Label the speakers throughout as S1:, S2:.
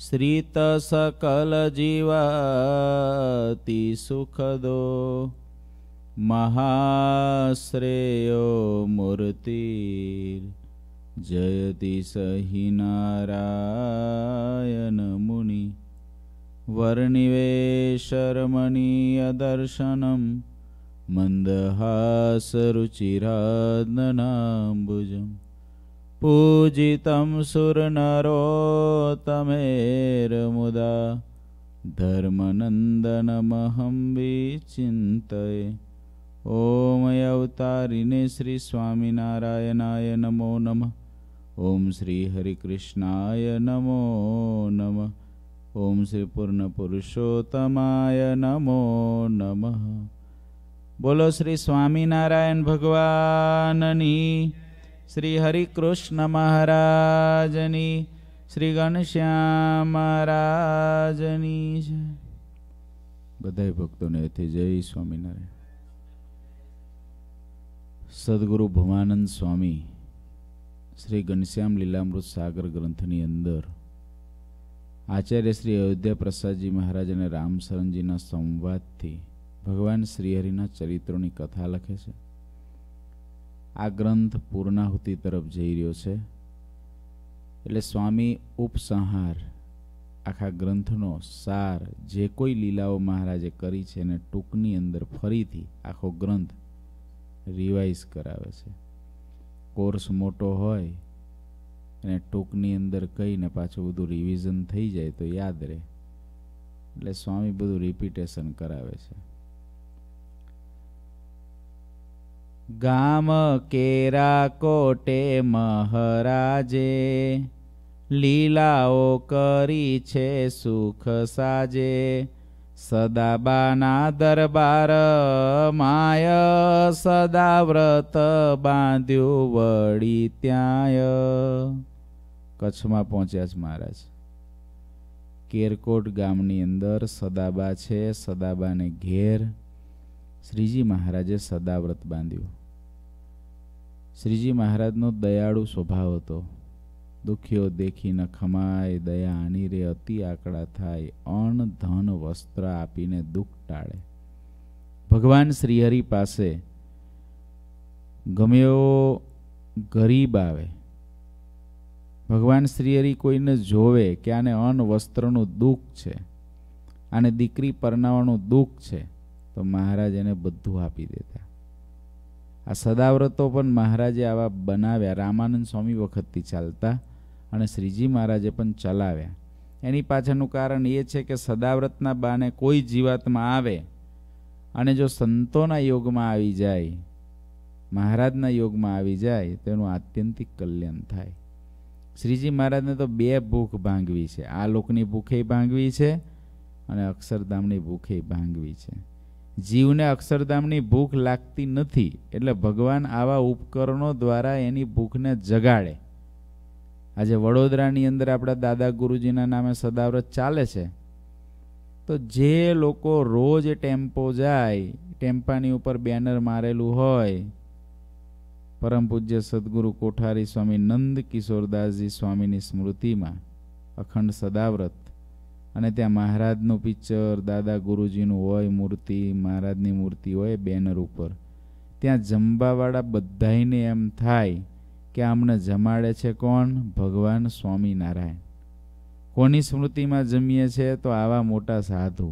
S1: श्रितसकलजीवातिसुखदो महाश्रेयो मूर्तिर् जयति स हि नारायणमुनि वर्णिवेशर्मणिदर्शनं मन्दहासरुचिरादनाम्बुजम् पूजितं सुरनरोतमेर्मुदा धर्मनन्दनमहं विचिन्तये ॐ अवतारिणे श्रीस्वामिनारायणाय नमो नमः ॐ श्रीहरिकृष्णाय नमो नमः ॐ श्रीपूर्णपुरुषोत्तमाय नमो नमः બોલો શ્રી સ્વામિનારાયણ ભગવાનની શ્રી હરિકૃષ્ણ મહારાજની શ્રી ઘનશ્યામ મહારાજની બધા ભક્તોને એથી જય સ્વામિનારાયણ સદગુરુ ભવાનંદ સ્વામી શ્રી ઘનશ્યામ લીલામૃત સાગર ગ્રંથની અંદર આચાર્ય શ્રી અયોધ્યા પ્રસાદજી મહારાજ અને રામશરણજીના સંવાદથી ભગવાન શ્રીહરિના ચરિત્રોની કથા લખે છે આ ગ્રંથ પૂર્ણાહુતિ તરફ જઈ રહ્યો છે એટલે સ્વામી ઉપસંહાર આખા ગ્રંથનો સાર જે કોઈ લીલાઓ મહારાજે કરી છે એને ટૂંકની અંદર ફરીથી આખો ગ્રંથ રિવાઇઝ કરાવે છે કોર્સ મોટો હોય અને ટૂંકની અંદર કહીને પાછું બધું રિવિઝન થઈ જાય તો યાદ રહે એટલે સ્વામી બધું રિપીટેશન કરાવે છે ગામ કેરા કોટે મહારાજે લીલાઓ કરી છે સુખ સાજે સદાબાના દરબાર માય સદા વ્રત બાંધ્યું વળી ત્યાંય કચ્છમાં પહોંચ્યા છે મહારાજ કેરકોટ ગામની અંદર સદાબા છે સદાબાને ઘેર શ્રીજી મહારાજે સદાવ્રત બાંધ્યું શ્રીજી મહારાજનો દયાળુ સ્વભાવ હતો દુખ્યો દેખી ન ખમાય દયા આની રે અતિ આકડા થાય અણ ધન વસ્ત્ર આપીને દુઃખ ટાળે ભગવાન શ્રીહરિ પાસે ગમ્યો ગરીબ આવે ભગવાન શ્રીહરિ કોઈને જોવે કે આને અન્ન વસ્ત્રનું દુઃખ છે આને દીકરી પરણાવાનું દુઃખ છે તો મહારાજ એને બધું આપી દેતા આ સદાવ્રતો પણ મહારાજે આવા બનાવ્યા રામાનંદ સ્વામી વખતથી ચાલતા અને શ્રીજી મહારાજે પણ ચલાવ્યા એની પાછળનું કારણ એ છે કે સદાવ્રતના બાને કોઈ જીવાતમાં આવે અને જો સંતોના યોગમાં આવી જાય મહારાજના યોગમાં આવી જાય તેનું આત્યંતિક કલ્યાણ થાય શ્રીજી મહારાજને તો બે ભૂખ ભાંગવી છે આ લોકની ભૂખે ભાંગવી છે અને અક્ષરધામની ભૂખે ભાંગવી છે જીવને અક્ષરધામની ભૂખ લાગતી નથી એટલે ભગવાન આવા ઉપકરણો દ્વારા એની ભૂખને જગાડે આજે વડોદરાની અંદર આપણા દાદા ગુરુજીના નામે સદાવ્રત ચાલે છે તો જે લોકો રોજ ટેમ્પો જાય ટેમ્પાની ઉપર બેનર મારેલું હોય પરમ પૂજ્ય સદગુરુ કોઠારી સ્વામી નંદ કિશોરદાસજી સ્વામીની સ્મૃતિમાં અખંડ સદાવ્રત અને ત્યાં મહારાજનું પિક્ચર દાદા ગુરુજીનું હોય મૂર્તિ મહારાજની મૂર્તિ હોય બેનર ઉપર ત્યાં જમવાવાળા બધાને એમ થાય કે આમને જમાડે છે કોણ ભગવાન સ્વામિનારાયણ કોની સ્મૃતિમાં જમીએ છે તો આવા મોટા સાધુ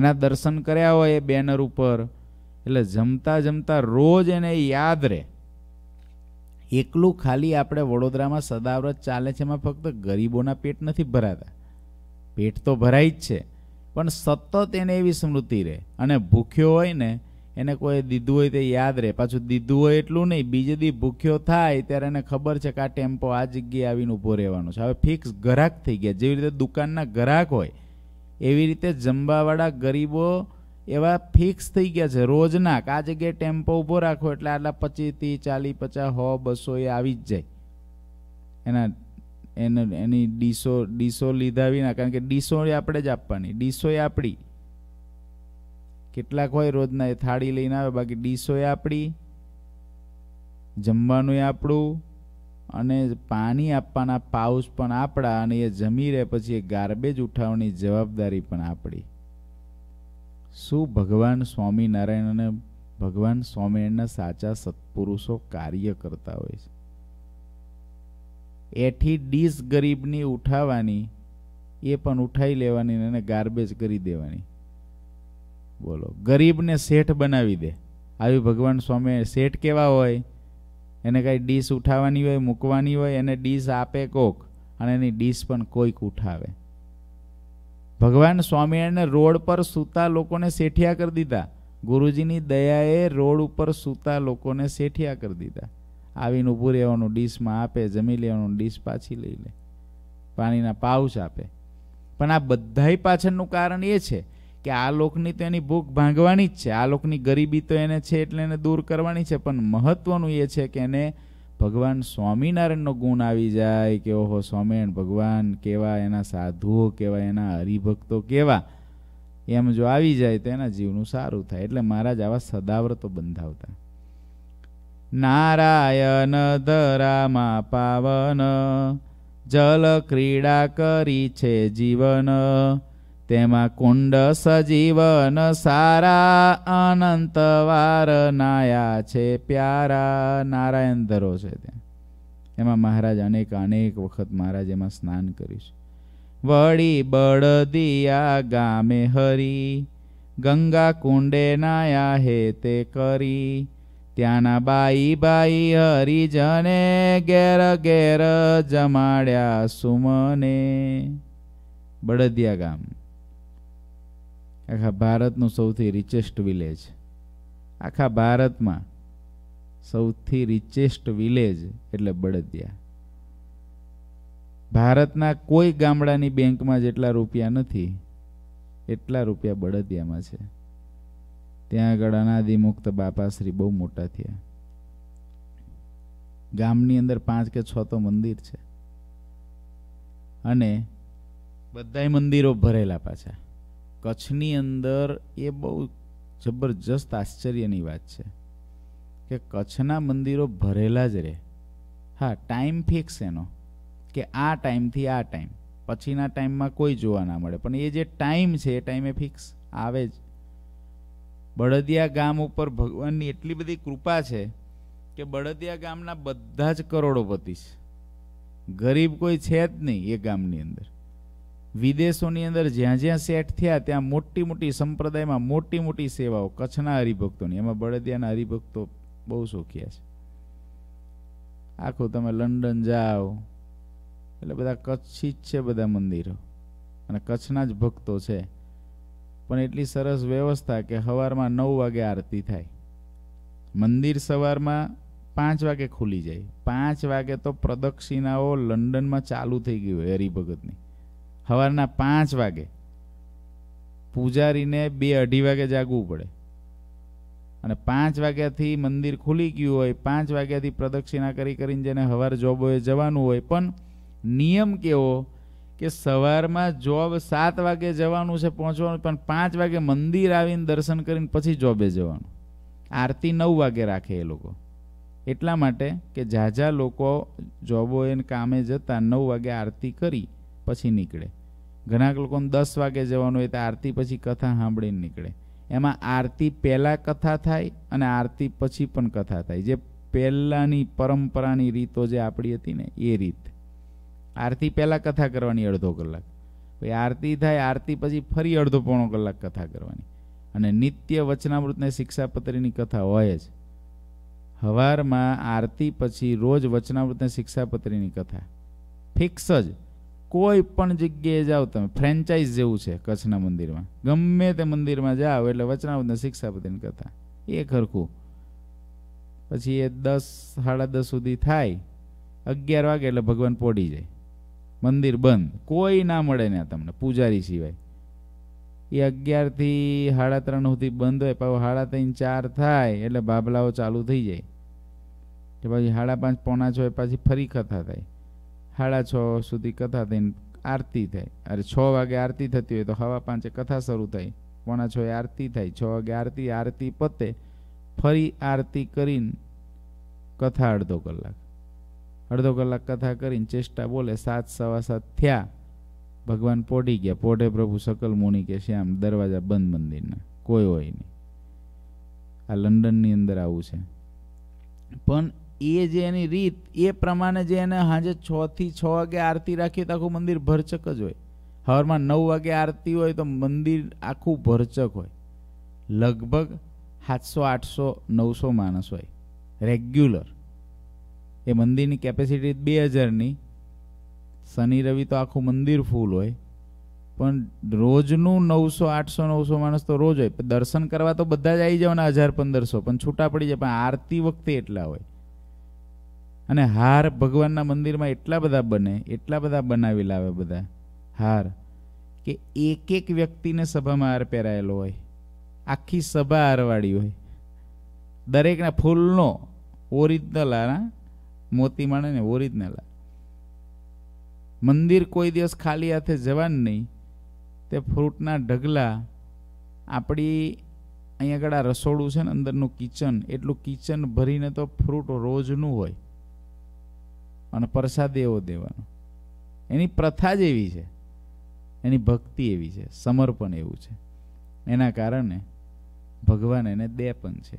S1: એના દર્શન કર્યા હોય એ બેનર ઉપર એટલે જમતા જમતા રોજ એને યાદ રહે એકલું ખાલી આપણે વડોદરામાં સદાવ્રત ચાલે છે એમાં ફક્ત ગરીબોના પેટ નથી ભરાતા પેટ તો ભરાય જ છે પણ સતત એને એવી સ્મૃતિ રહે અને ભૂખ્યો હોય ને એને કોઈ દીધું હોય તે યાદ રહે પાછું દીધું હોય એટલું નહીં બીજે દી ભૂખ્યો થાય ત્યારે એને ખબર છે કે આ ટેમ્પો આ જગ્યાએ આવીને ઊભો રહેવાનો છે હવે ફિક્સ ગ્રાહક થઈ ગયા જેવી રીતે દુકાનના ગ્રાહક હોય એવી રીતે જમવાવાળા ગરીબો એવા ફિક્સ થઈ ગયા છે રોજના કે આ જગ્યાએ ટેમ્પો ઊભો રાખો એટલે આટલા પચીસથી ચાલીસ પચાસ હો બસો એ આવી જ જાય એના એને એની ડીસો ડીસો લીધા વિના કારણ કે ડીસો આપણે જ આપવાની ડીસો એ આપણી કેટલાક હોય રોજના એ થાળી લઈને આવે બાકી ડીસો એ આપણી જમવાનું આપણું અને પાણી આપવાના પાઉસ પણ આપણા અને એ જમી રહે પછી એ ગાર્બેજ ઉઠાવવાની જવાબદારી પણ આપણી શું ભગવાન સ્વામિનારાયણ અને ભગવાન સ્વામિનારાયણના સાચા સત્પુરુષો કાર્ય કરતા હોય છે એથી ડીશ ગરીબની ઉઠાવવાની એ પણ ઉઠાવી લેવાની અને ગાર્બેજ કરી દેવાની બોલો ગરીબને શેઠ બનાવી દે આવી ભગવાન સ્વામી શેઠ કેવા હોય એને કાંઈ ડીશ ઉઠાવવાની હોય મૂકવાની હોય એને ડીશ આપે કોક અને એની ડીશ પણ કોઈક ઉઠાવે ભગવાન સ્વામિનારાયણે રોડ પર સૂતા લોકોને શેઠિયા કરી દીધા ગુરુજીની દયાએ રોડ ઉપર સૂતા લોકોને શેઠિયા કરી દીધા આવીને ઊભું રહેવાનું ડીશમાં આપે જમી લેવાનું ડીશ પાછી લઈ લે પાણીના પાઉચ આપે પણ આ બધાય પાછળનું કારણ એ છે કે આ લોકની તો એની ભૂખ ભાંગવાની જ છે આ લોકની ગરીબી તો એને છે એટલે એને દૂર કરવાની છે પણ મહત્વનું એ છે કે એને ભગવાન સ્વામિનારાયણનો ગુણ આવી જાય કે ઓહો સ્વામિનારાયણ ભગવાન કેવા એના સાધુઓ કેવા એના હરિભક્તો કેવા એમ જો આવી જાય તો એના જીવનું સારું થાય એટલે મહારાજ આવા સદાવ્રતો બંધાવતા નારાયણ ધરામાં પાવન જલ ક્રીડા કરી છે જીવન તેમાં કુંડ સજીવન સારા અનંત વાર નાયા છે પ્યારા નારાયણ ધરો છે ત્યાં એમાં મહારાજ અનેક અનેક વખત મહારાજ એમાં સ્નાન કર્યું છે વળી બળદિયા ગામે હરી ગંગા કુંડે નાયા હે તે કરી ત્યાંના બાઈ બાઈ હરિજને ઘેર ઘેર જમાડ્યા સુમને બળદિયા ગામ આખા ભારતનું સૌથી રિચેસ્ટ વિલેજ આખા ભારતમાં સૌથી રિચેસ્ટ વિલેજ એટલે બળદિયા ભારતના કોઈ ગામડાની બેંકમાં જેટલા રૂપિયા નથી એટલા રૂપિયા બળદિયામાં છે ત્યાં આગળ અનાદિમુક્ત બાપાશ્રી બહુ મોટા થયા ગામની અંદર પાંચ કે છ તો મંદિર છે અને બધાય મંદિરો ભરેલા પાછા કચ્છની અંદર એ બહુ જબરજસ્ત આશ્ચર્યની વાત છે કે કચ્છના મંદિરો ભરેલા જ રહે હા ટાઈમ ફિક્સ એનો કે આ ટાઈમથી આ ટાઈમ પછીના ટાઈમમાં કોઈ જોવા ના મળે પણ એ જે ટાઈમ છે એ ટાઈમે ફિક્સ આવે જ બળદિયા ગામ ઉપર ભગવાનની એટલી બધી કૃપા છે કે બળદિયા ગામના બધા જ કરોડોપતિ છે ગરીબ કોઈ છે જ નહીં એ ગામની અંદર વિદેશોની અંદર જ્યાં જ્યાં સેટ થયા ત્યાં મોટી મોટી સંપ્રદાયમાં મોટી મોટી સેવાઓ કચ્છના હરિભક્તોની એમાં બળદિયાના હરિભક્તો બહુ શોખિયા છે આખું તમે લંડન જાઓ એટલે બધા કચ્છી જ છે બધા મંદિરો અને કચ્છના જ ભક્તો છે પણ એટલી સરસ વ્યવસ્થા કે સવારમાં નવ વાગે આરતી થાય મંદિર સવારમાં પાંચ વાગે ખુલી જાય પાંચ વાગે તો પ્રદક્ષિણાઓ લંડનમાં ચાલુ થઈ ગયું હોય હરિભગતની સવારના પાંચ વાગે પૂજારીને બે અઢી વાગે જાગવું પડે અને પાંચ વાગ્યાથી મંદિર ખુલી ગયું હોય પાંચ વાગ્યાથી પ્રદક્ષિણા કરી કરીને જેને હવાર જોબોએ જવાનું હોય પણ નિયમ કેવો કે સવારમાં જોબ સાત વાગે જવાનું છે પહોંચવાનું પણ પાંચ વાગે મંદિર આવીને દર્શન કરીને પછી જોબે જવાનું આરતી નવ વાગે રાખે એ લોકો એટલા માટે કે ઝાઝા લોકો જોબો એને કામે જતા નવ વાગે આરતી કરી પછી નીકળે ઘણા લોકોને દસ વાગે જવાનું હોય તો આરતી પછી કથા સાંભળીને નીકળે એમાં આરતી પહેલાં કથા થાય અને આરતી પછી પણ કથા થાય જે પહેલાંની પરંપરાની રીતો જે આપણી હતી ને એ રીત આરતી પહેલાં કથા કરવાની અડધો કલાક પછી આરતી થાય આરતી પછી ફરી અડધો પોણો કલાક કથા કરવાની અને નિત્ય વચનામૃતને શિક્ષાપત્રીની કથા હોય જ હવારમાં આરતી પછી રોજ વચનામૃતને શિક્ષાપત્રીની કથા ફિક્સ જ કોઈ પણ જગ્યાએ જાઓ તમે ફ્રેન્ચાઇઝ જેવું છે કચ્છના મંદિરમાં ગમે તે મંદિરમાં જાઓ એટલે વચનાવતના શિક્ષાપતિની કથા એ ખરખું પછી એ દસ સાડા દસ સુધી થાય અગિયાર વાગે એટલે ભગવાન પોડી જાય મંદિર બંધ કોઈ ના મળે ને તમને પૂજારી સિવાય એ અગિયારથી સાડા ત્રણ સુધી બંધ હોય પાછું સાડા ત્રણ ચાર થાય એટલે બાબલાઓ ચાલુ થઈ જાય કે પછી સાડા પાંચ પોણા છ પાછી ફરી કથા થાય સાડા છ સુધી કથા થઈને આરતી થાય અરે છ વાગે આરતી થતી હોય તો હવા પાંચે કથા શરૂ થાય પોણા છ આરતી થાય છ વાગે આરતી આરતી પતે ફરી આરતી કરીને કથા અડધો કલાક અડધો કલાક કથા કરીને ચેષ્ટા બોલે સાત સવા સાત થયા ભગવાન પોઢી ગયા પોઢે પ્રભુ સકલ મુનિ કે શ્યામ દરવાજા બંધ મંદિરના કોઈ હોય નહીં આ લંડનની અંદર આવું છે પણ એ જે એની રીત એ પ્રમાણે જે એને સાંજે છ થી છ વાગે આરતી રાખી તો આખું મંદિર ભરચક જ હોય હવારમાં નવ વાગે આરતી હોય તો મંદિર આખું ભરચક હોય લગભગ સાતસો આઠસો નવસો માણસ હોય રેગ્યુલર એ મંદિરની કેપેસિટી બે હજારની શનિ રવિ તો આખું મંદિર ફૂલ હોય પણ રોજનું નવસો આઠસો નવસો માણસ તો રોજ હોય દર્શન કરવા તો બધા જ આવી જવાના હજાર પંદરસો પણ છૂટા પડી જાય પણ આરતી વખતે એટલા હોય અને હાર ભગવાનના મંદિરમાં એટલા બધા બને એટલા બધા બનાવી લાવે બધા હાર કે એક એક વ્યક્તિને સભામાં હાર પહેરાયેલો હોય આખી સભા હારવાળી હોય દરેકના ફૂલનો ઓરિજિનલ હારા મોતી માણે ને ઓરિજિનલ મંદિર કોઈ દિવસ ખાલી હાથે જવાનું નહીં તે ફ્રૂટના ઢગલા આપણી અહીંયા આગળ આ રસોડું છે ને અંદરનું કિચન એટલું કિચન ભરીને તો ફ્રૂટ રોજનું હોય અને પ્રસાદ એવો દેવાનો એની પ્રથા જ એવી છે એની ભક્તિ એવી છે સમર્પણ એવું છે એના કારણે ભગવાન એને દે પણ છે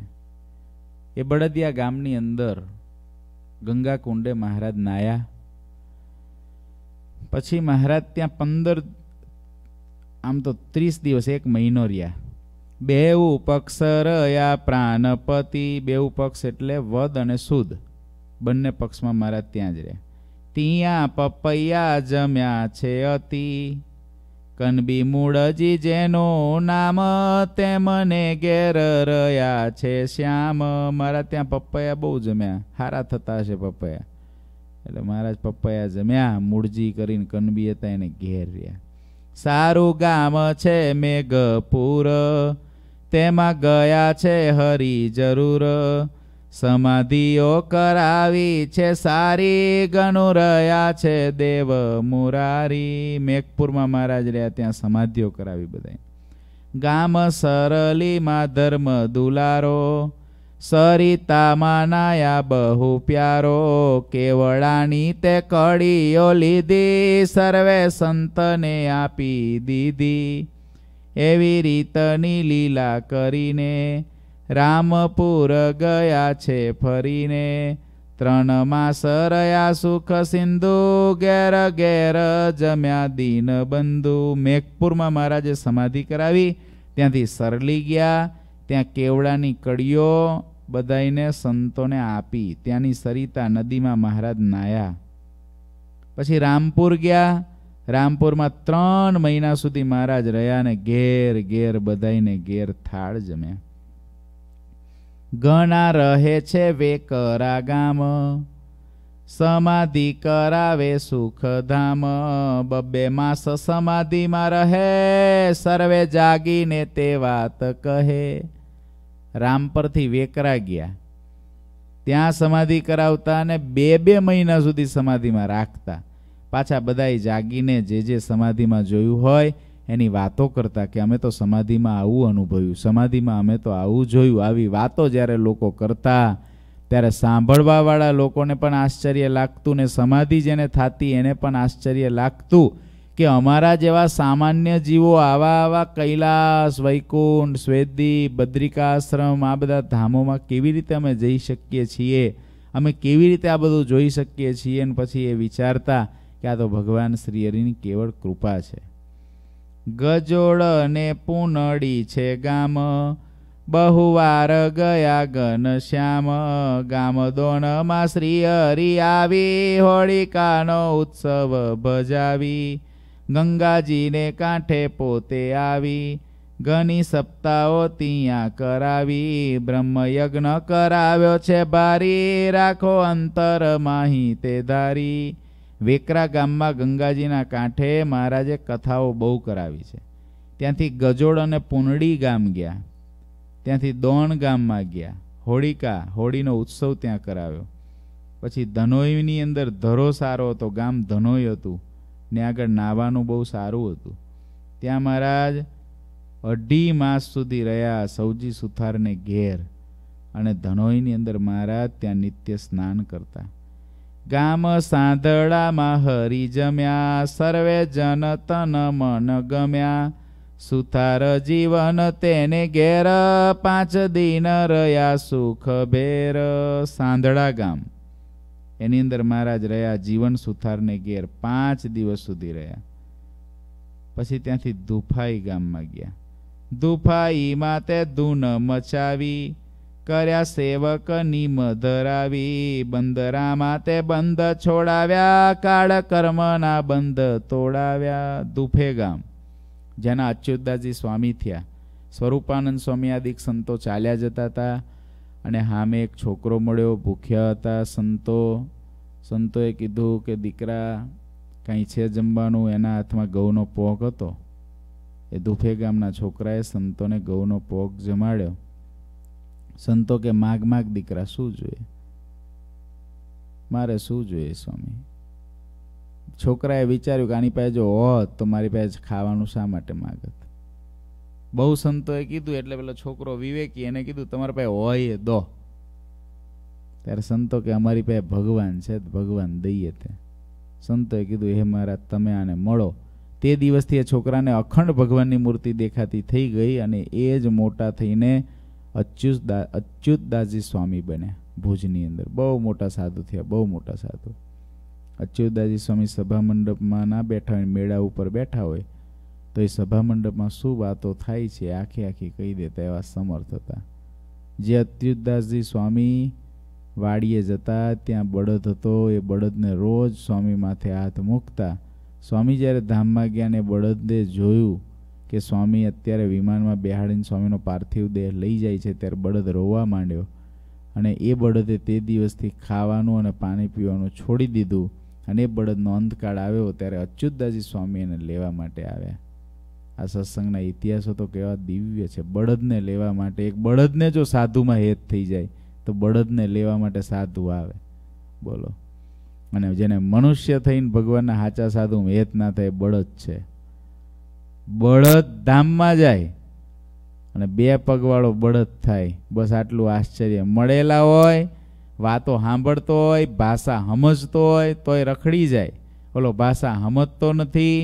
S1: એ બળદિયા ગામની અંદર ગંગા કુંડે મહારાજ નાયા પછી મહારાજ ત્યાં પંદર આમ તો ત્રીસ દિવસ એક મહિનો રહ્યા બે ઉપક્ષ રહ્યા પ્રાણપતિ બે પક્ષ એટલે વદ અને સુદ બંને પક્ષમાં મહારાજ ત્યાં જ રહ્યા ત્યાં પપૈયા જમ્યા છે અતિ કનબી મૂળજી જેનું નામ તે મને ઘેર રહ્યા છે શ્યામ મારા ત્યાં પપ્પયા બહુ જમ્યા હારા થતા હશે પપ્પયા એટલે મહારાજ પપ્પયા જમ્યા મૂળજી કરીને કનબી હતા એને ઘેર રહ્યા સારું ગામ છે મેઘપુર તેમાં ગયા છે હરી જરૂર સમાધિઓ કરાવી છે સારી ગણુ રહ્યા છે દેવ મુરારી મેઘપુરમાં મહારાજ રહ્યા ત્યાં સમાધિઓ કરાવી બધાય ગામ સરલીમાં ધર્મ દુલારો સરિતામાં નાયા બહુ પ્યારો કેવડાની તે કડીઓ લીધી સર્વે સંતને આપી દીધી એવી રીતની લીલા કરીને રામપુર ગયા છે ફરીને ત્રણ માસ રહ્યા સુખ સિંધુ ઘેર ઘેર જમ્યા દીન બંધુ મેઘપુરમાં મહારાજે સમાધિ કરાવી ત્યાંથી સરલી ગયા ત્યાં કેવડાની કડીઓ બધાને સંતોને આપી ત્યાંની સરિતા નદીમાં મહારાજ નાયા પછી રામપુર ગયા રામપુરમાં ત્રણ મહિના સુધી મહારાજ રહ્યા ને ઘેર ઘેર બધાઈને ઘેર થાળ જમ્યા ઘણા રહે છે વેકરા ગામ સમાધિ કરાવે સુખધામ બબ્બે માસ સમાધિમાં રહે સર્વે જાગીને તે વાત કહે રામ પરથી વેકરા ગયા ત્યાં સમાધિ કરાવતા અને બે બે મહિના સુધી સમાધિમાં રાખતા પાછા બધાય જાગીને જે જે સમાધિમાં જોયું હોય એની વાતો કરતા કે અમે તો સમાધિમાં આવું અનુભવ્યું સમાધિમાં અમે તો આવું જોયું આવી વાતો જ્યારે લોકો કરતા ત્યારે સાંભળવાવાળા લોકોને પણ આશ્ચર્ય લાગતું ને સમાધિ જેને થતી એને પણ આશ્ચર્ય લાગતું કે અમારા જેવા સામાન્ય જીવો આવા આવા કૈલાસ વૈકુંઠ શ્વેદી બદ્રિકાશ્રમ આ બધા ધામોમાં કેવી રીતે અમે જઈ શકીએ છીએ અમે કેવી રીતે આ બધું જોઈ શકીએ છીએ અને પછી એ વિચારતા કે આ તો ભગવાન શ્રી હરિની કેવળ કૃપા છે ગજોળ ને પૂનડી છે ગામ બહુવાર ગયા ઘનશ્યામ ગામ દોણમાં શ્રી હરિ આવી હોળિકાનો ઉત્સવ ભજાવી ગંગાજીને કાંઠે પોતે આવી ઘણી સપ્તાહો ત્યાં કરાવી બ્રહ્મયજ્ઞ કરાવ્યો છે ભારી રાખો અંતર માહી તે ધારી વેકરા ગામમાં ગંગાજીના કાંઠે મહારાજે કથાઓ બહુ કરાવી છે ત્યાંથી ગજોડ અને પુનડી ગામ ગયા ત્યાંથી દોણ ગામમાં ગયા હોળીકા હોળીનો ઉત્સવ ત્યાં કરાવ્યો પછી ધનોઈની અંદર ધરો સારો હતો ગામ ધનોઈ હતું ને આગળ નાવાનું બહુ સારું હતું ત્યાં મહારાજ અઢી માસ સુધી રહ્યા સૌજી સુથારને ઘેર અને ધનોઈની અંદર મહારાજ ત્યાં નિત્ય સ્નાન કરતા ગામ સાંધળામાં હરી જમ્યા સર્વે જન તન મન ગમ્યા સુથાર જીવન તેને ઘેર પાંચ દિન રહ્યા સુખ ભેર સાંધળા ગામ એની અંદર મહારાજ રહ્યા જીવન સુથારને ઘેર પાંચ દિવસ સુધી રહ્યા પછી ત્યાંથી દુફાઈ ગામમાં ગયા ધુફાઈમાં તે ધૂન મચાવી કર્યા સેવકની મધરાવી બંદરા માતે બંધ છોડાવ્યા કાળ કર્મ ના બંધ તોડાવ્યા દુફે ગામ જેના અચ્યુતદાસજી સ્વામી થયા સ્વરૂપાનંદ સ્વામી આદિક સંતો ચાલ્યા જતા હતા અને હામે એક છોકરો મળ્યો ભૂખ્યા હતા સંતો સંતોએ કીધું કે દીકરા કંઈ છે જમવાનું એના હાથમાં ગૌનો પોગ હતો એ દુફે ગામના છોકરાએ સંતોને ગૌનો પોગ જમાડ્યો સંતો કે માગ માગ દીકરા શું જોઈએ મારે શું જોઈએ સ્વામી છોકરાએ વિચાર્યું કે આની પાસે જો હોત તો મારી પાસે ખાવાનું શા માટે માગત બહુ સંતોએ કીધું એટલે પેલો છોકરો વિવેકી એને કીધું તમારા પાસે હોય દો ત્યારે સંતો કે અમારી પાસે ભગવાન છે ભગવાન દઈએ તે સંતોએ કીધું હે મારા તમે આને મળો તે દિવસથી એ છોકરાને અખંડ ભગવાનની મૂર્તિ દેખાતી થઈ ગઈ અને એ જ મોટા થઈને અચ્યુતદા અચ્યુતદાસજી સ્વામી બન્યા ભુજની અંદર બહુ મોટા સાધુ થયા બહુ મોટા સાધુ અચ્યુતદાસજી સ્વામી સભા મંડપમાં ના બેઠા હોય મેળા ઉપર બેઠા હોય તો એ સભા મંડપમાં શું વાતો થાય છે આખી આખી કહી દેતા એવા સમર્થ હતા જે અચ્યુતદાસજી સ્વામી વાડીએ જતા ત્યાં બળદ હતો એ બળદને રોજ સ્વામી માથે હાથ મૂકતા સ્વામી જ્યારે ધામમાં ગયા ને બળદને જોયું કે સ્વામી અત્યારે વિમાનમાં બેહાડીને સ્વામીનો પાર્થિવ દેહ લઈ જાય છે ત્યારે બળદ રોવા માંડ્યો અને એ બળદે તે દિવસથી ખાવાનું અને પાણી પીવાનું છોડી દીધું અને એ બળદનો અંધકાળ આવ્યો ત્યારે અચ્યુતદાસજી સ્વામી એને લેવા માટે આવ્યા આ સત્સંગના ઇતિહાસો તો કેવા દિવ્ય છે બળદને લેવા માટે એક બળદને જો સાધુમાં હેત થઈ જાય તો બળદને લેવા માટે સાધુ આવે બોલો અને જેને મનુષ્ય થઈને ભગવાનના સાચા સાધુ હેત ના થાય બળદ છે બળદ ધામમાં જાય અને બે પગવાળો બળદ થાય બસ આટલું આશ્ચર્ય મળેલા હોય વાતો સાંભળતો હોય ભાષા સમજતો હોય તોય રખડી જાય ઓલો ભાષા સમજતો નથી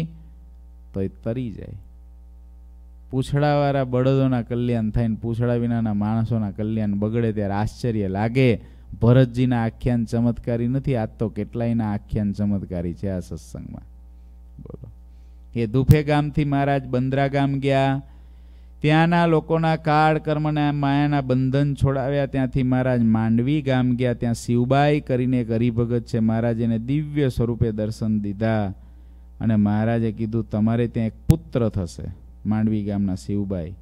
S1: તોય તરી જાય પૂછડાવાળા બળદોના કલ્યાણ થાય ને પૂછડા વિનાના માણસોના કલ્યાણ બગડે ત્યારે આશ્ચર્ય લાગે ભરતજીના આખ્યાન ચમત્કારી નથી આજ તો કેટલાયના આખ્યાન ચમત્કારી છે આ સત્સંગમાં બોલો એ દુફે ગામથી મહારાજ બંદરા ગામ ગયા ત્યાંના લોકોના કાળ કર્મના માયાના બંધન છોડાવ્યા ત્યાંથી મહારાજ માંડવી ગામ ગયા ત્યાં શિવબાઈ કરીને એક હરિભગત છે મહારાજ એને દિવ્ય સ્વરૂપે દર્શન દીધા અને મહારાજે કીધું તમારે ત્યાં એક પુત્ર થશે માંડવી ગામના શિવબાઈ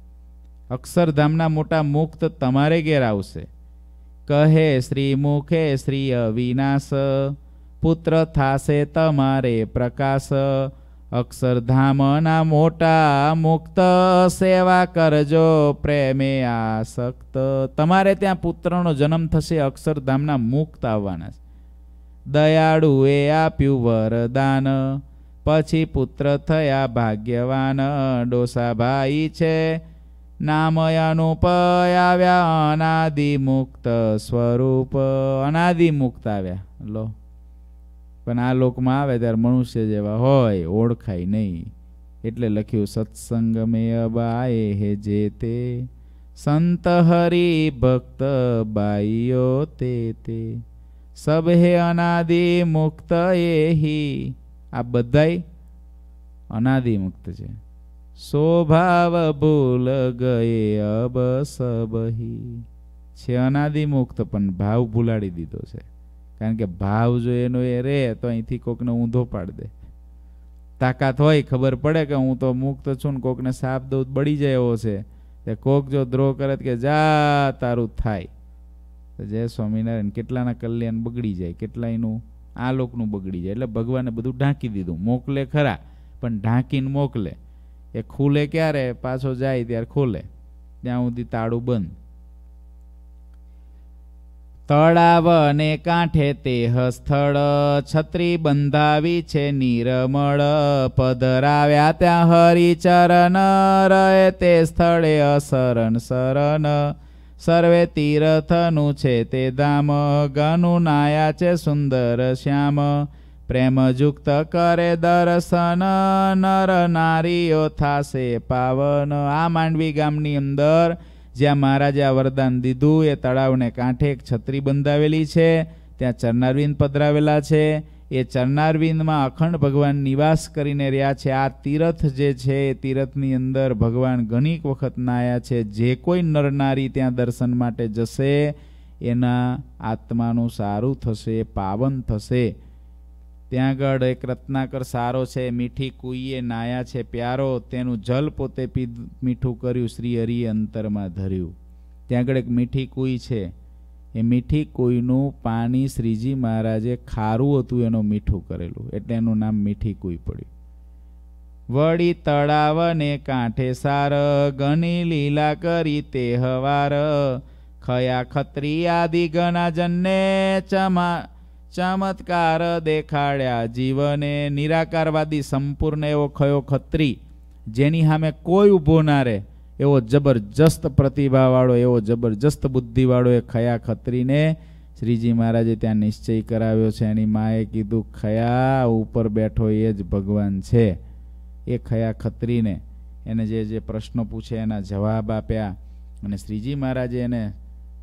S1: અક્ષરધામના મોટા મુક્ત તમારે ઘેર આવશે કહે શ્રી મુખે શ્રી અવિનાશ પુત્ર થાશે તમારે પ્રકાશ અક્ષરધામના મોટા મુક્ત સેવા કરજો પ્રેમે આસક્ત તમારે ત્યાં પુત્રનો જન્મ થશે અક્ષરધામના મુક્ત આવવાના છે દયાળુએ આપ્યું વરદાન પછી પુત્ર થયા ભાગ્યવાન ડોસા ભાઈ છે નામ આવ્યા અનાદિ મુક્ત સ્વરૂપ અનાદિ મુક્ત આવ્યા લો પણ આ લોકમાં આવે ત્યારે મનુષ્ય જેવા હોય ઓળખાય નહીં એટલે લખ્યું સત્સંગ સત્સંગમે બાએ હે જે તે સંત હરિ ભક્ત બાઈઓ તે તે સબ હે અનાદિ મુક્ત એહી આ બધાય અનાદિ મુક્ત છે સ્વભાવ ભૂલ ગયે અબ સબહી છે અનાદિ મુક્ત પણ ભાવ ભૂલાડી દીધો છે કારણ કે ભાવ જો એનો એ રે તો અહીંથી કોકને ઊંધો પાડ દે તાકાત હોય ખબર પડે કે હું તો મુક્ત છું ને કોકને સાપ દઉં બળી જાય એવો છે તે કોક જો દ્રોહ કરે કે જા તારું થાય તો જય સ્વામિનારાયણ કેટલાના કલ્યાણ બગડી જાય કેટલાયનું આ લોકનું બગડી જાય એટલે ભગવાને બધું ઢાંકી દીધું મોકલે ખરા પણ ઢાંકીને મોકલે એ ખુલે ક્યારે પાછો જાય ત્યારે ખોલે ત્યાં સુધી તાળું બંધ તળાવ અને કાંઠે તેહ સ્થળ છત્રી બંધાવી છે નિરમળ પધરાવ્યા ત્યાં હરિચરણ રહે તે સ્થળે અસરણ શરણ સર્વે તીર્થનું છે તે ધામ ગનું નાયા છે સુંદર શ્યામ પ્રેમયુક્ત કરે દર્શન નર નારીઓ થાશે પાવન આ માંડવી ગામની અંદર જ્યાં મહારાજે આ વરદાન દીધું એ તળાવને કાંઠે એક છત્રી બંધાવેલી છે ત્યાં ચરનારવિંદ પધરાવેલા છે એ ચરનારવિંદમાં અખંડ ભગવાન નિવાસ કરીને રહ્યા છે આ તીરથ જે છે એ તીરથની અંદર ભગવાન ઘણીક વખત નાયા છે જે કોઈ નરનારી ત્યાં દર્શન માટે જશે એના આત્માનું સારું થશે પાવન થશે ત્યાં આગળ એક રત્નાકર સારો છે મીઠી કુઈએ નાયા છે પ્યારો તેનું જલ પોતે પી મીઠું કર્યું શ્રી હરિએ અંતરમાં ધર્યું ત્યાં આગળ એક મીઠી કુઈ છે એ મીઠી કુઈનું પાણી શ્રીજી મહારાજે ખારું હતું એનું મીઠું કરેલું એટલે એનું નામ મીઠી કુઈ પડ્યું વળી તળાવને કાંઠે સાર ગની લીલા કરી તે હવાર ખયા ખત્રી આદિ ગણાજનને ચમા ચમત્કાર દેખાડ્યા જીવને નિરાકારવાદી સંપૂર્ણ એવો ખયો ખત્રી જેની સામે કોઈ ઊભો ના રહે એવો જબરજસ્ત પ્રતિભાવાળો એવો જબરજસ્ત બુદ્ધિવાળો એ ખયા ખત્રીને શ્રીજી મહારાજે ત્યાં નિશ્ચય કરાવ્યો છે એની માએ કીધું ખયા ઉપર બેઠો એ જ ભગવાન છે એ ખયા ખત્રીને એને જે જે પ્રશ્નો પૂછે એના જવાબ આપ્યા અને શ્રીજી મહારાજે એને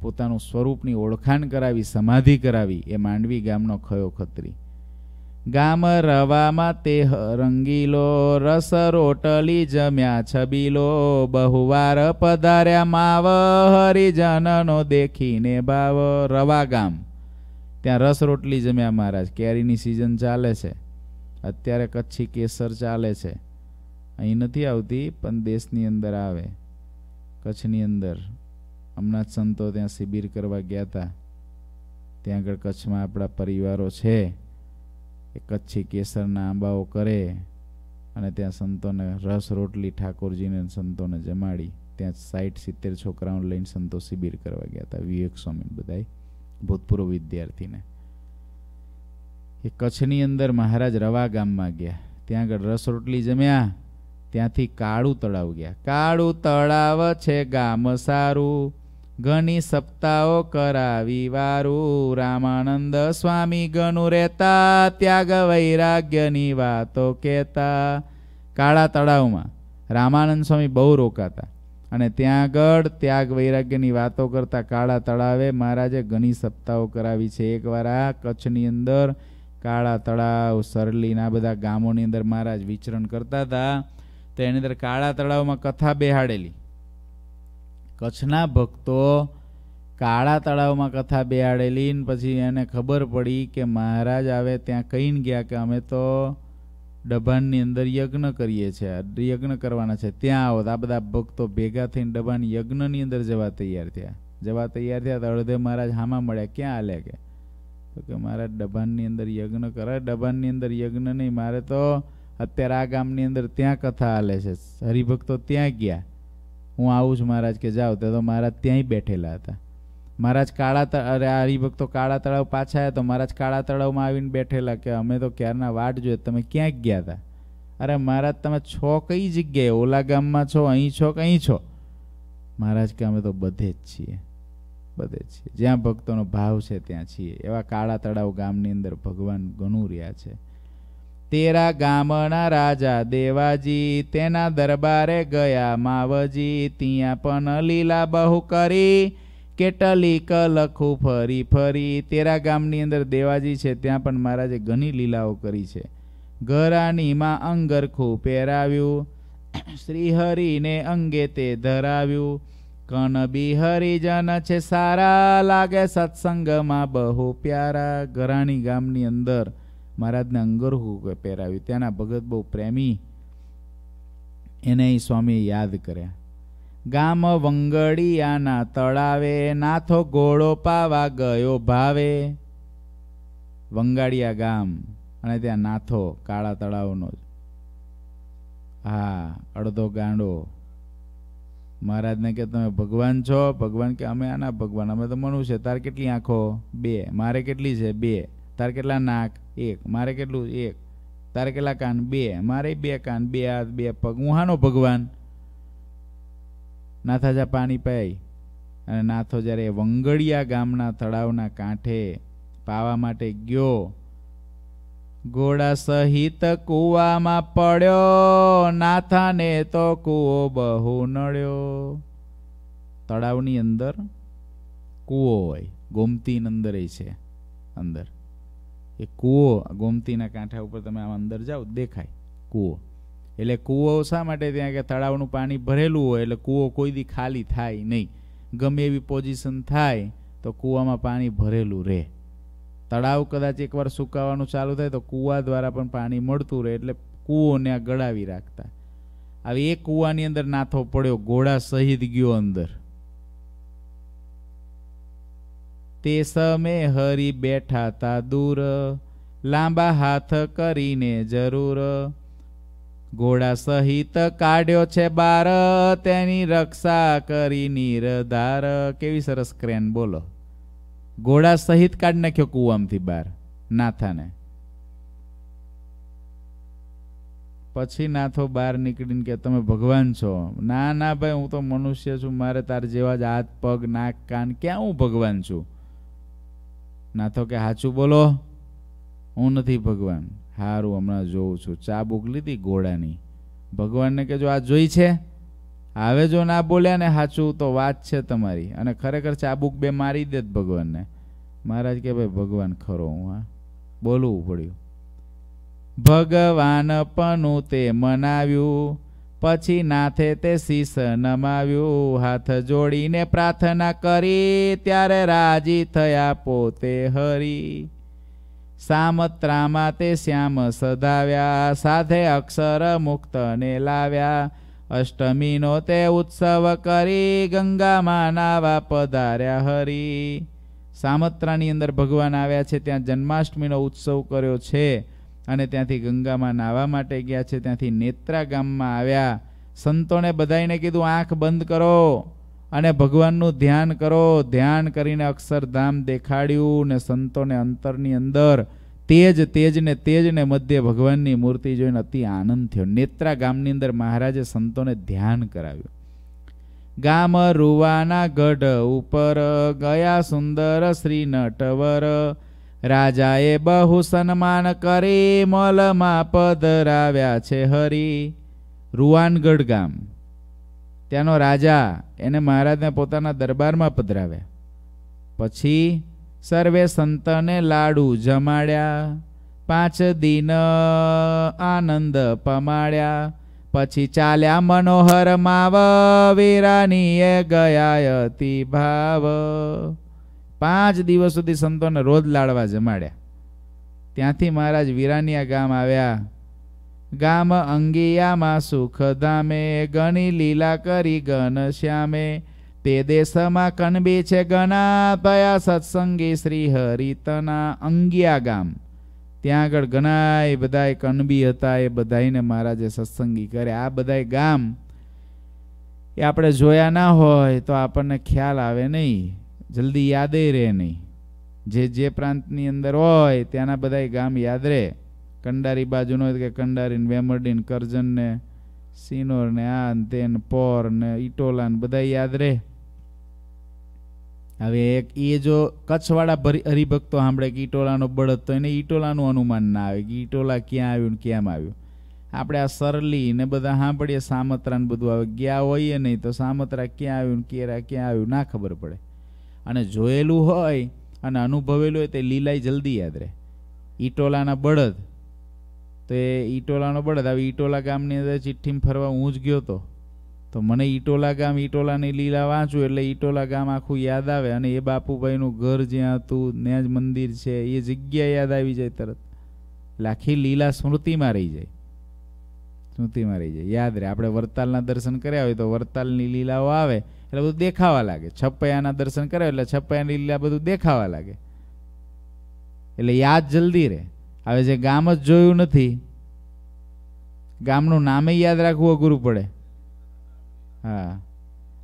S1: પોતાનું સ્વરૂપની ઓળખાણ કરાવી સમાધિ કરાવી એ માંડવી ગામનો ખયો ખત્રી ગામ રવામાં તે રંગીલો રસ રોટલી જમ્યા છબીલો બહુવાર પધાર્યા માવ હરિજનનો દેખીને ભાવ રવા ગામ ત્યાં રસ રોટલી જમ્યા મહારાજ કેરીની સિઝન ચાલે છે અત્યારે કચ્છી કેસર ચાલે છે અહીં નથી આવતી પણ દેશની અંદર આવે કચ્છની અંદર હમણાં સંતો ત્યાં શિબિર કરવા ગયા હતા ત્યાં આગળ કચ્છમાં આપણા પરિવારો છે એ કચ્છી કેસરના આંબાઓ કરે અને ત્યાં સંતોને રસ રોટલી ઠાકોરજીને સંતોને જમાડી ત્યાં સાઠ સિત્તેર છોકરાઓને લઈને સંતો શિબિર કરવા ગયા હતા વિવેક સ્વામી બધાય ભૂતપૂર્વ વિદ્યાર્થીને એ કચ્છની અંદર મહારાજ રવા ગામમાં ગયા ત્યાં આગળ રસ રોટલી જમ્યા ત્યાંથી કાળું તળાવ ગયા કાળું તળાવ છે ગામ સારું ગણી સપ્તાહો કરાવી વારું રામાનંદ સ્વામી ગણું રહેતા ત્યાગ વૈરાગ્યની વાતો કહેતા કાળા તળાવમાં રામાનંદ સ્વામી બહુ રોકાતા અને ત્યાં આગળ ત્યાગ વૈરાગ્યની વાતો કરતા કાળા તળાવે મહારાજે ઘણી સપ્તાહો કરાવી છે એકવાર આ કચ્છની અંદર કાળા તળાવ સરલીના બધા ગામોની અંદર મહારાજ વિચરણ કરતા હતા તો એની અંદર કાળા તળાવમાં કથા બેહાડેલી કચ્છના ભક્તો કાળા તળાવમાં કથા બેહાડેલી પછી એને ખબર પડી કે મહારાજ આવે ત્યાં કહીને ગયા કે અમે તો ડભાણની અંદર યજ્ઞ કરીએ છીએ યજ્ઞ કરવાના છે ત્યાં આવો આ બધા ભક્તો ભેગા થઈને ડભાણ યજ્ઞની અંદર જવા તૈયાર થયા જવા તૈયાર થયા તો અડધે મહારાજ હામા મળ્યા ક્યાં હાલે કે તો કે મારા ડભાણની અંદર યજ્ઞ કરે ડભાણની અંદર યજ્ઞ નહીં મારે તો અત્યારે આ ગામની અંદર ત્યાં કથા હાલે છે હરિભક્તો ત્યાં ગયા હું આવું છું મહારાજ કે જાઓ તો મહારાજ ત્યાંય બેઠેલા હતા મહારાજ કાળા અરે આ હરિભક્તો કાળા તળાવ પાછા આવ્યા તો મહારાજ કાળા તળાવમાં આવીને બેઠેલા કે અમે તો ક્યારના વાટ જોઈએ તમે ક્યાંક ગયા હતા અરે મહારાજ તમે છો કઈ જગ્યાએ ઓલા ગામમાં છો અહીં છો કે અહીં છો મહારાજ કે અમે તો બધે જ છીએ બધે જ છીએ જ્યાં ભક્તોનો ભાવ છે ત્યાં છીએ એવા કાળા તળાવ ગામની અંદર ભગવાન ગણું રહ્યા છે તેરા ગામના રાજા દેવાજી તેના દરબારે ગયા માવજી ત્યાં પણ લીલા બહુ કરી કેટલીક લખું ફરી ફરી તેરા ગામની અંદર દેવાજી છે ત્યાં પણ મહારાજે ઘણી લીલાઓ કરી છે ઘરાણીમાં અંગરખું પહેરાવ્યું શ્રીહરિને અંગે તે ધરાવ્યું કન હરિજન છે સારા લાગે સત્સંગમાં બહુ પ્યારા ઘરાણી ગામની અંદર મહારાજને અંગરહું પહેરાવ્યું ત્યાંના ભગત બહુ પ્રેમી એને સ્વામીએ યાદ કર્યા ગામ વંગડિયાના તળાવે નાથો ઘોડો પાવા ગયો ભાવે વંગાડિયા ગામ અને ત્યાં નાથો કાળા તળાવનો જ હા અડધો ગાંડો મહારાજને કે તમે ભગવાન છો ભગવાન કે અમે આના ભગવાન અમે તો મનુષ્ય તારે કેટલી આંખો બે મારે કેટલી છે બે તારે કેટલા નાક એક મારે કેટલું એક તારે કેટલા કાન બે મારે બે કાન બે હાથ બે પગ હું હાનો ભગવાન નાથાજા પાણી પાઈ અને નાથો જ્યારે વંગડિયા ગામના તળાવના કાંઠે પાવા માટે ગયો ઘોડા સહિત કૂવામાં પડ્યો નાથાને તો કૂવો બહુ નડ્યો તળાવની અંદર કૂવો હોય ગોમતીની અંદર છે અંદર એ કૂવો ગોમતીના કાંઠા ઉપર તમે આમ અંદર જાઓ દેખાય કૂવો એટલે કૂવો શા માટે ત્યાં કે તળાવનું પાણી ભરેલું હોય એટલે કૂવો કોઈ દી ખાલી થાય નહીં ગમે એવી પોઝિશન થાય તો કૂવામાં પાણી ભરેલું રહે તળાવ કદાચ એકવાર સુકાવાનું ચાલુ થાય તો કૂવા દ્વારા પણ પાણી મળતું રહે એટલે કૂવોને આ ગળાવી રાખતા હવે એ કૂવાની અંદર નાથો પડ્યો ઘોડા સહિત ગયો અંદર તે સમે હરી બેઠા તા દૂર લાંબા હાથ કરીને જરૂર ઘોડા સહિત કાઢ્યો છે બાર તેની રક્ષા કરી નિરધાર કેવી સરસ ક્રેન બોલો ઘોડા સહિત કાઢ નાખ્યો કુવામાંથી બહાર નાથાને પછી નાથો બહાર નીકળીને કે તમે ભગવાન છો ના ના ભાઈ હું તો મનુષ્ય છું મારે તાર જેવા જ હાથ પગ નાક કાન ક્યાં હું ભગવાન છું ના તો કે સાચું બોલો હું નથી ભગવાન સારું હમણાં જોઉં છું ચાબુક લીધી ઘોડાની ભગવાનને કે જો આ જોઈ છે હવે જો ના બોલ્યા ને સાચું તો વાત છે તમારી અને ખરેખર ચાબુક બે મારી દેત ભગવાનને મહારાજ કે ભાઈ ભગવાન ખરો હું હા બોલવું પડ્યું ભગવાન પણ તે મનાવ્યું પછી નાથે તે શીશ નમાવ્યું હાથ જોડીને પ્રાર્થના કરી ત્યારે રાજી થયા પોતે હરી સામત્રામાં તે શ્યામ સધાવ્યા સાથે અક્ષર મુક્તને લાવ્યા અષ્ટમીનો તે ઉત્સવ કરી ગંગામાં નાવા પધાર્યા હરી સામત્રાની અંદર ભગવાન આવ્યા છે ત્યાં જન્માષ્ટમીનો ઉત્સવ કર્યો છે અને ત્યાંથી ગંગામાં નાહવા માટે ગયા છે ત્યાંથી નેત્રા ગામમાં આવ્યા સંતોને બધાઈને કીધું આંખ બંધ કરો અને ભગવાનનું ધ્યાન કરો ધ્યાન કરીને અક્ષરધામ દેખાડ્યું ને સંતોને અંતરની અંદર તેજ તેજને તેજને મધ્ય ભગવાનની મૂર્તિ જોઈને અતિ આનંદ થયો નેત્રા ગામની અંદર મહારાજે સંતોને ધ્યાન કરાવ્યું ગામ રૂવાના ગઢ ઉપર ગયા સુંદર શ્રી નટવર રાજાએ બહુ સન્માન કરી મલમાં પધરાવ્યા છે હરી રૂવાનગઢ ગામ ત્યાંનો રાજા એને મહારાજને પોતાના દરબારમાં પધરાવ્યા પછી સર્વે સંતને લાડુ જમાડ્યા પાંચ દિન આનંદ પમાડ્યા પછી ચાલ્યા મનોહર માવ વીરાનીએ ગયા અતિ ભાવ પાંચ દિવસ સુધી સંતોને રોજ લાડવા જમાડ્યા ત્યાંથી મહારાજ વિરાનિયા ગામ આવ્યા ગામ અંગિયામાં સુખધામે ગણી લીલા કરી ગન શ્યામે તે દેશમાં કનબી છે ગણા તયા સત્સંગી શ્રી હરિતના અંગિયા ગામ ત્યાં આગળ ઘણાય બધાય કનબી હતા એ બધાને મહારાજે સત્સંગી કર્યા આ બધાય ગામ એ આપણે જોયા ના હોય તો આપણને ખ્યાલ આવે નહીં જલ્દી યાદે રહે નહીં જે જે પ્રાંતની અંદર હોય ત્યાંના બધા ગામ યાદ રહે કંડારી બાજુનો હોય કે કંડારીને વેમરડીન ને સિનોર ને આ ને તે પોર ને ઇટોલા ને બધા યાદ રહે હવે એક એ જો કચ્છવાળા ભરી હરિભક્તો સાંભળે કે ઈટોલાનો બળદ તો એને ઈટોલાનું અનુમાન ના આવે કે ઈટોલા ક્યાં આવ્યું ને કેમ આવ્યું આપણે આ સરલી ને બધા સાંભળીએ સામત્રા ને બધું આવે ગયા હોઈએ નહીં તો સામત્રા ક્યાં આવ્યું ને કેરા ક્યાં આવ્યું ના ખબર પડે અને જોયેલું હોય અને અનુભવેલું હોય તે લીલાઈ જલ્દી યાદ રહે ઈટોલાના બળદ તો એ ઈટોલાનો બળદ આવી ઈટોલા ગામની અંદર ચિઠ્ઠીમાં ફરવા હું જ ગયો હતો તો મને ઈટોલા ગામ ઈટોલાની લીલા વાંચું એટલે ઈટોલા ગામ આખું યાદ આવે અને એ બાપુભાઈનું ઘર જ્યાં હતું ત્યાં જ મંદિર છે એ જગ્યા યાદ આવી જાય તરત લાખી લીલા સ્મૃતિમાં રહી જાય સ્મૃતિમાં રહી જાય યાદ રહે આપણે વરતાલના દર્શન કર્યા હોય તો વરતાલની લીલાઓ આવે એટલે બધું દેખાવા લાગે છપૈયાના દર્શન કરે એટલે છપૈયાની લીલા બધું દેખાવા લાગે એટલે યાદ જલ્દી રહે હવે જે ગામ જ જોયું નથી ગામનું નામે યાદ રાખવું અઘરું પડે હા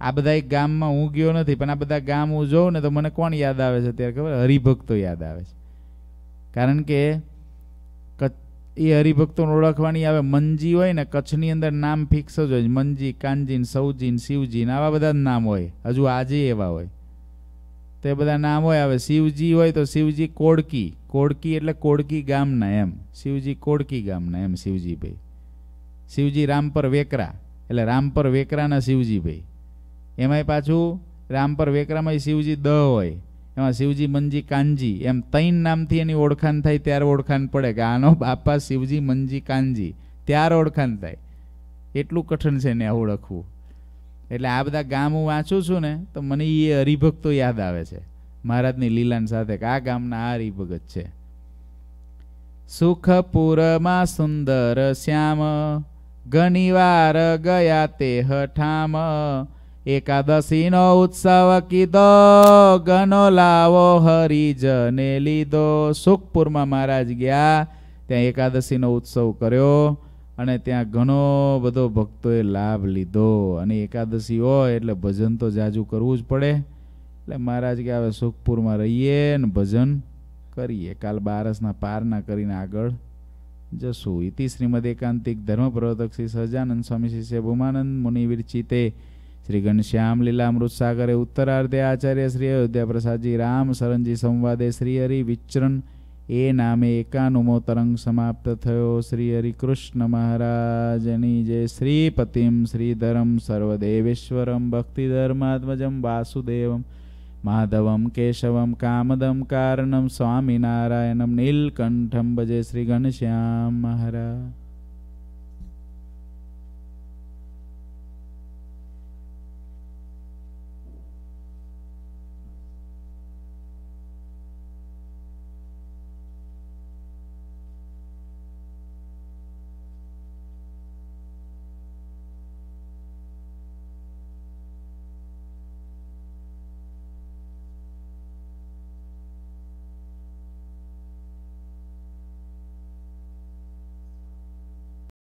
S1: આ બધા એક ગામમાં હું ગયો નથી પણ આ બધા ગામ હું જોઉં ને તો મને કોણ યાદ આવે છે ત્યારે ખબર હરિભક્તો યાદ આવે છે કારણ કે એ હરિભક્તોને ઓળખવાની આવે મંજી હોય ને કચ્છની અંદર નામ ફિક્સ જ હોય મંજી કાનજીન સૌજીન શિવજીન આવા બધા જ નામ હોય હજુ આજે એવા હોય તો એ બધા નામ હોય આવે શિવજી હોય તો શિવજી કોડકી કોડકી એટલે કોડકી ગામના એમ શિવજી કોડકી ગામના એમ શિવજીભાઈ શિવજી રામપર વેકરા એટલે રામપર વેકરાના શિવજીભાઈ એમાંય પાછું રામપર વેકરામાંય શિવજી દ હોય એમાં શિવજી મનજી કાનજી એમ તૈન નામથી એની ઓળખાણ થાય ત્યારે ઓળખાણ પડે કે આનો બાપા શિવજી મનજી કાનજી ત્યારે ઓળખાણ થાય એટલું કઠણ છે એને ઓળખવું એટલે આ બધા ગામ હું વાંચું છું ને તો મને એ હરિભક્તો યાદ આવે છે મહારાજની લીલાન સાથે કે આ ગામના આ હરિભગત છે સુખપુરમાં સુંદર શ્યામ ઘણીવાર ગયા તે હઠામ એકાદશીનો ઉત્સવ કીધો ગનો લાવો હરિજને લીધો સુખપુરમાં મહારાજ ગયા ત્યાં એકાદશીનો ઉત્સવ કર્યો અને ત્યાં ઘણો બધો ભક્તોએ લાભ લીધો અને એકાદશી હોય એટલે ભજન તો જાજુ કરવું જ પડે એટલે મહારાજ કે હવે સુખપુરમાં રહીએ ને ભજન કરીએ કાલ બારસના પારના કરીને આગળ જશું ઇતિ શ્રીમદ એકાંતિક ધર્મ પ્રવર્તક શ્રી સહજાનંદ સ્વામી શ્રી સેભુમાનંદ મુનિ વિરચિતે શ્રી ઘનશ્યામ લીલા અમૃતસાગરે ઉત્તરાર્ધે આચાર્ય શ્રી અયોધ્યા પ્રસાદજી રામ સરનજી સંવાદે શ્રીહરિ વિચરણ એ નામે એકાનુમો તરંગ સમાપ્ત થયો શ્રી હરિકૃષ્ણ મહારાજની જે શ્રીપતિમ શ્રીધરમ સર્વદેવેશ્વરમ ભક્તિધર્માત્મજમ વાસુદેવમ માધવમ કેશવમ કામદમ કારણમ સ્વામિનારાયણમ નીલકંઠમ ભજે શ્રી ઘનશ્યામ મહારાજ